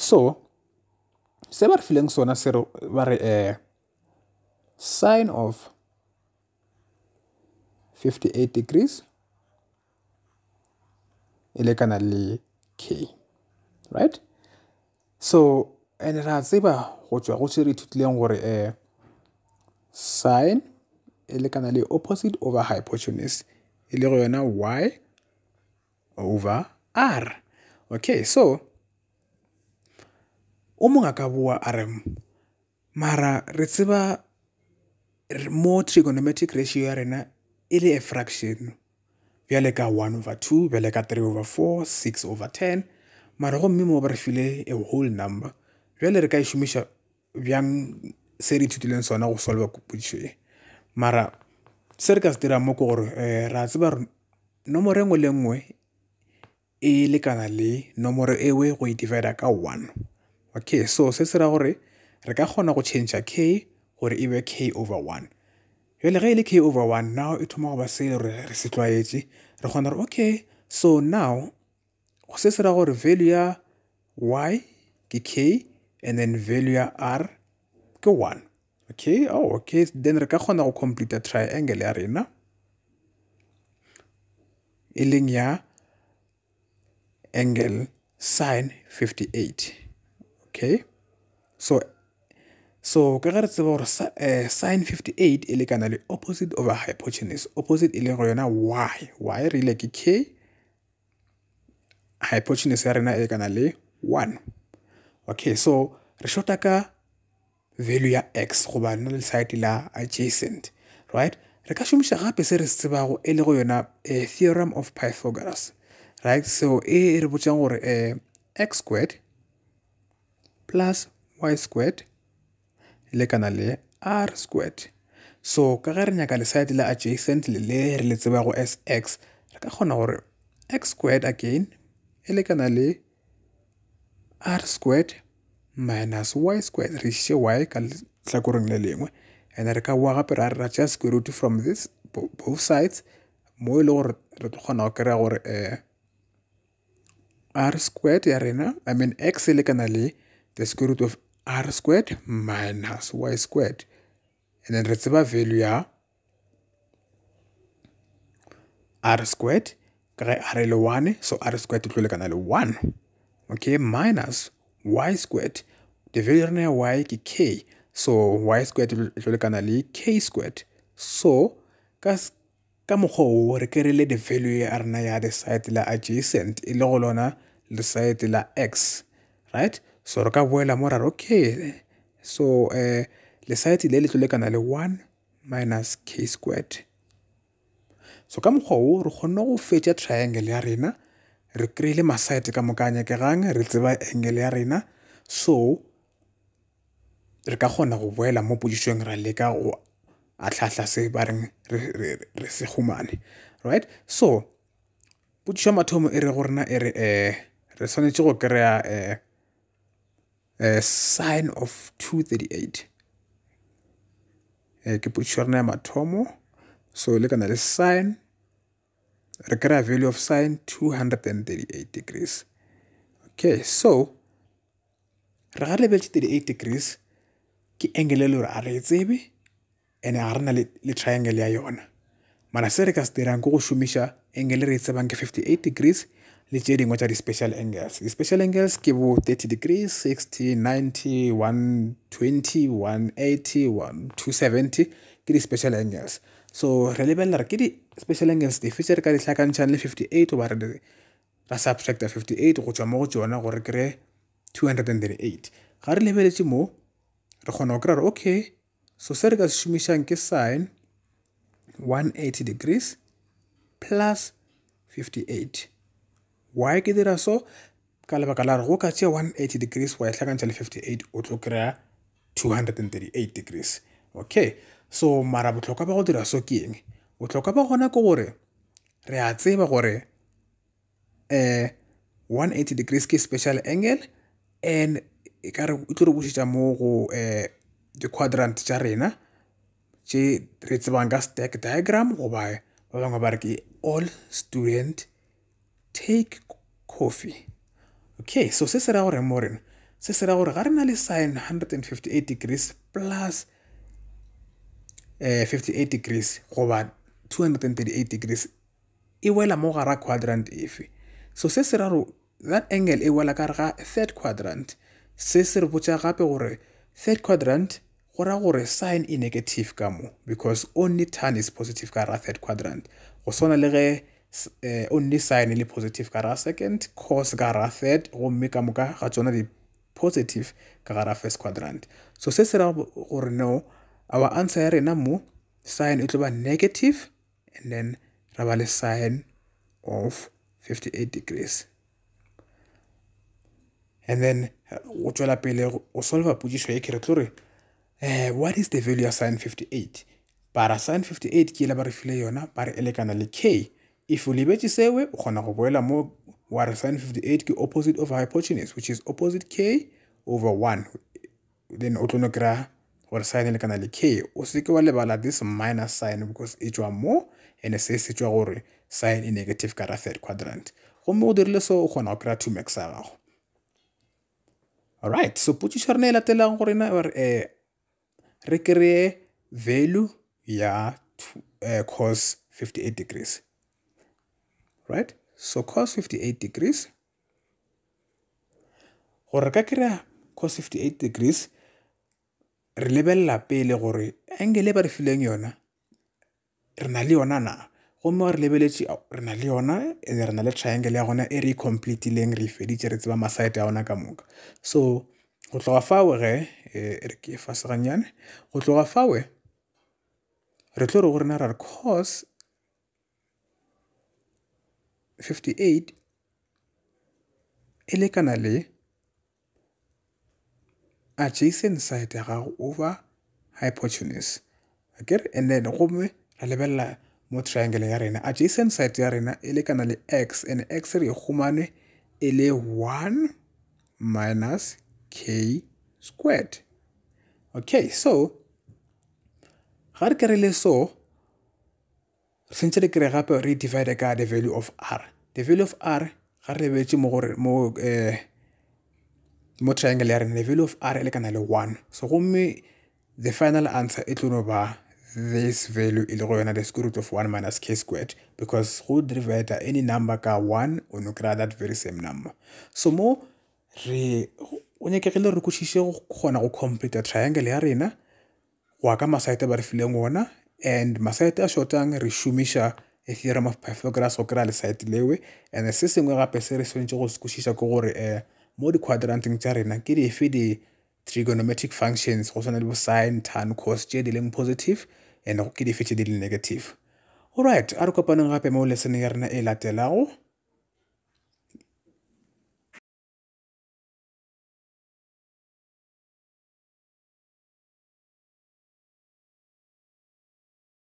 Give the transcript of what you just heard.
so se ba re fileng sona se re ba re um eh, sign of 58 degrees e lekana le k right so and re a tseba go tswa go se re ithutileng gore um eh, sign e lekana le opposite over hypotenuse e le go yona y over r okay so o mongwe a ka boa a re mara re tseba mo trigonometric ratio ya rena e le a e fraction bjale ka one over two bjale ka three over four six over ten mara gomme mo ba re file a whole number bjale re ka e šomiša bjang se re ithutileng sona go solva kopodišo e. mara se re ka se dirang mo ke gore um re a tseba gore nomoro e nngwe le e nngwe e lekana le nomoro ewe go e divida ka one okay so se se ra gore re ka kgona go change k gore e be k over 1 jale ga e le k over 1 now e thoma go ba se e re re se tlwaetse re kgona gore okay so now se se ra gore value ya y ke k and then value ya r ke 1 okay oh okay then re ka kgona go complete triangle ya rena e leng ya angle sine 58 okay so so ka ge re tseba gore eh, sin fifty eight e lekana le opposite over hypotenuse opposite e leng go yona y y re ile ke k hypotenuse ya rena e lekana le one okay so re shota ka value ya x goba lena lesite la adjacent right re ka šomiša gape se re se tsebago e le go yona eh, theorem of pythagoras right so e, e re botšang gore eh, x squared plus y squared le kana le r squared so ka ge re nyaka leside la adjacent le le re le tsebago as x re ka kgona gore x squared again e lekana le r squared minus y squared re šiše y ka letlhakoreng le lengwe and re ka boa gape ra re ra tšea square root from this both sides mo e le gore re tlo kgona go kry-a gore um r squared ya rena i mean x e lekana le the square root of r squared minus y squared and then tunatziba value ya r squared ka ge r le 1 so r squared e tlo lekana le 1 okay minus y squared the value rena ya y ke k so y squared e tlo lekana le k squared so ka ka mokgwa oo re kerele the value ya rena ya the side la adjacent e le go lona le la x right So boela mo moral, okay. So eh le site le le tlolekana le 1 minus k squared. So ka mokgwa o re kgonne go fetša triangle ya rena re kry-ile masite ka moka gang re tseba angle ya rena so re ka kgona go boela mo posišong ra leka go atlhatlha se ba reng re se humane right so potišo ya mathomo e re gorena e re um re tshwanetse go kry-a um sign of 238 uh, eh, ke potšhorena ya mathomo so le kana le sign re kry-a value of sign 238 degrees okay so re ga lebeletse 38 degrees ke engele e le gore a re e tsebe and ga re na le triangle ya yona mara se re ka se dirang ke go šomiša engele re e tsebang ke 58 degrees leading what are the special angles the special angles ke bo 30 degrees 60 90 120 180 270 ke di special angles so re lebelela re ke di special angles dife tse re ka di tlhakantšhang le 58 goba re ra subtracta 58 go tswa mo go tsona gore kry 238 ga re lebeletse mo re kgona go kry okay so se re ka se šomišang ke sine 180 degrees plus 58 why ke dira so ka lebaka la kalar go ka one eighty degrees wa e tlhakantsha le fifty eight o tlo kry-a eight degrees okay so mara botlhokwa ba go dira so ke eng botlhokwa ba gona ke gore re a tseba gore um one eighty degrees ke special angle and e ka e tlo re bošiša mo go um di-quadrant tša rena tše re tsebang ka stack diagram goba ba bangwe ba re ke all student take coffee okay so se se ra gore moren se se ra gore ga re na le sine 158 degrees plus eh, 58 degrees goba 238 degrees e wela mo gara quadrant efe so se se raro that angle e wela ka re ga third quadrant se se re botsa gape gore third quadrant go ra gore sine e negative ka mo because only tan is positive ka ra third quadrant go swana le ge eh, only sign le positive ka ra second cos ka ra third gomme ka moka ga tsona di positive ka gara first quadrant so se se ra gore no our answer ya rena mo sign e tlo ba negative and then ra ba le sign of 58 degrees and then eh, o tswela pele o solve position e ke re e tlo re eh, what is the value ya sign 58 bara sign 58 ke ele ba re file yona ba re e lekana le k If o lebetse sewe, o kgona go boela mo ware re sin 58 ke opposite of hypotenuse which is opposite k over 1 then o tlono kry-a gore sine le kana le k o seke wa lebala this minor sign because e tswa mo and se se tswa gore sine e negative kara third quadrant gomme o dirile so o kgona go kry-a two max a gago alright so potsiso rena e latelang gore na um re kry-e value ya uh, cos 58 degrees right so cos 58 degrees gore ka kry-a cos 58 degrees re lebelela pele gore angele e ba re fileng yona re na le yona na gomme wa re lebeletse re na le yona ande re na le triangle ya gona e re e completeleng re e feditse re tseba masite ya gona ka moka so go tloga fawe ge eh, re ke fasegang yane go tloga fawe re tlo re go rena rare cause 58 e lekana le adjacent side ya gago over hypotenuse akere and then gomme ra lebelela mo triangle ya rena adjacent side ya rena e lekana le x and x re e gomane e le 1 minus k squared okay so ga re kere le so sentse re kry gape re divide ka the value of r the value of r ga re lebetse mo gore eh, mo triangle ya rena the value of r e lekana le one so gomme the final answer e tlono ba this value e le go yona the square of one minus k squared because go divida any number ka one o no kry-a that very same number so mo re o nyakegile re kwešiše go kgona go complete triangle ya rena go ya ka masaete ba re fileng ona and masaete a axotang re šomiša theorem of pythagoras go kry-a lesite lewe and se sengwe gape se re tshwanetse go sekwešiša ke gore um mo di-quadranteng tša rena ke dife di-trigonometric functions go tshwana le bo sin tan cos tše di leng positive and ke dife tše di le negative allright a re kopaneng gape mo lesone ya rena e latelago